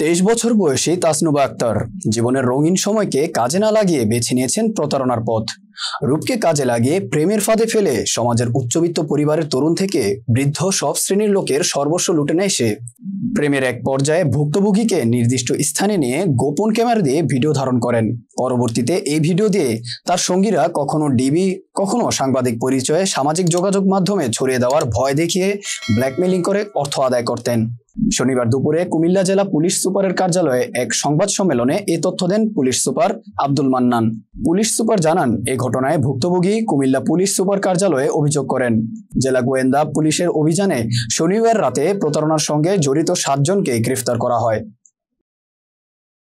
তেইশ বছর বয়সী তাসনুবা আক্তার জীবনের রঙিন সময়কে কাজে না লাগিয়ে বেছে নিয়েছেন প্রতারণার পথ রূপকে কাজে লাগিয়ে প্রেমের ফাঁদে ফেলে সমাজের উচ্চবিত্ত পরিবারের তরুণ থেকে বৃদ্ধ সব শ্রেণীর লোকের সর্বস্ব লুটে নেয় সে প্রেমের এক পর্যায়ে ভুক্তভোগীকে নির্দিষ্ট স্থানে নিয়ে গোপন ক্যামেরা দিয়ে ভিডিও ধারণ করেন পরবর্তীতে এই ভিডিও দিয়ে তার সঙ্গীরা কখনো ডিবি কখনো সাংবাদিক পরিচয়ে সামাজিক যোগাযোগ মাধ্যমে ছড়িয়ে দেওয়ার ভয় দেখিয়ে ব্ল্যাকমেলিং করে অর্থ আদায় করতেন শনিবার দুপুরে কুমিল্লা জেলা পুলিশ সুপারের কার্যালয়ে এক সংবাদ সম্মেলনে এ তথ্য দেন police super Abdul Mannan police super জানান এ ঘটনায় ভুক্তভোগী কুমিল্লা পুলিশ সুপার কার্যালয়ে অভিযোগ করেন জেলা গোয়েন্দা পুলিশের অভিযানে শনিবার রাতে প্রতারণার সঙ্গে জড়িত সাতজনকে গ্রেফতার করা হয়